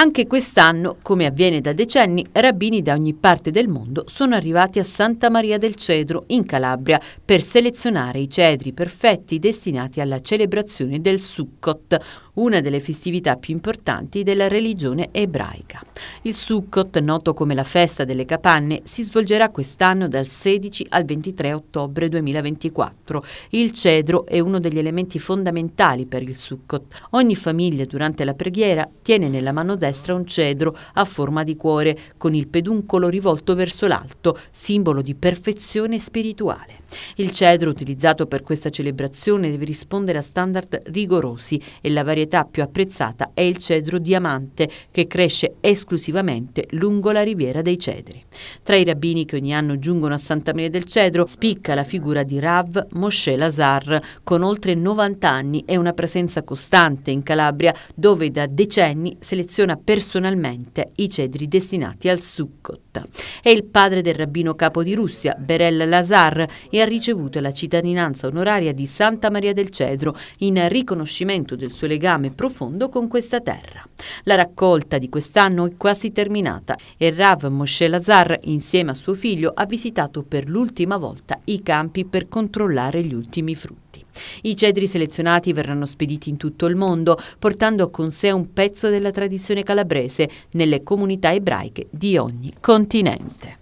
Anche quest'anno, come avviene da decenni, rabbini da ogni parte del mondo sono arrivati a Santa Maria del Cedro, in Calabria, per selezionare i cedri perfetti destinati alla celebrazione del Sukkot, una delle festività più importanti della religione ebraica. Il Sukkot, noto come la festa delle capanne, si svolgerà quest'anno dal 16 al 23 ottobre 2024. Il cedro è uno degli elementi fondamentali per il Sukkot. Ogni famiglia durante la preghiera tiene nella mano destra destra un cedro a forma di cuore, con il peduncolo rivolto verso l'alto, simbolo di perfezione spirituale. Il cedro utilizzato per questa celebrazione deve rispondere a standard rigorosi e la varietà più apprezzata è il cedro diamante che cresce esclusivamente lungo la riviera dei cedri. Tra i rabbini che ogni anno giungono a Santa Maria del Cedro spicca la figura di Rav Moshe Lazar con oltre 90 anni e una presenza costante in Calabria dove da decenni seleziona personalmente i cedri destinati al Sukkot. È il padre del rabbino capo di Russia, Berel Lazar, e ha ricevuto la cittadinanza onoraria di Santa Maria del Cedro in riconoscimento del suo legame profondo con questa terra. La raccolta di quest'anno è quasi terminata e Rav Moshe Lazar, insieme a suo figlio, ha visitato per l'ultima volta i campi per controllare gli ultimi frutti. I cedri selezionati verranno spediti in tutto il mondo, portando con sé un pezzo della tradizione calabrese nelle comunità ebraiche di ogni continente.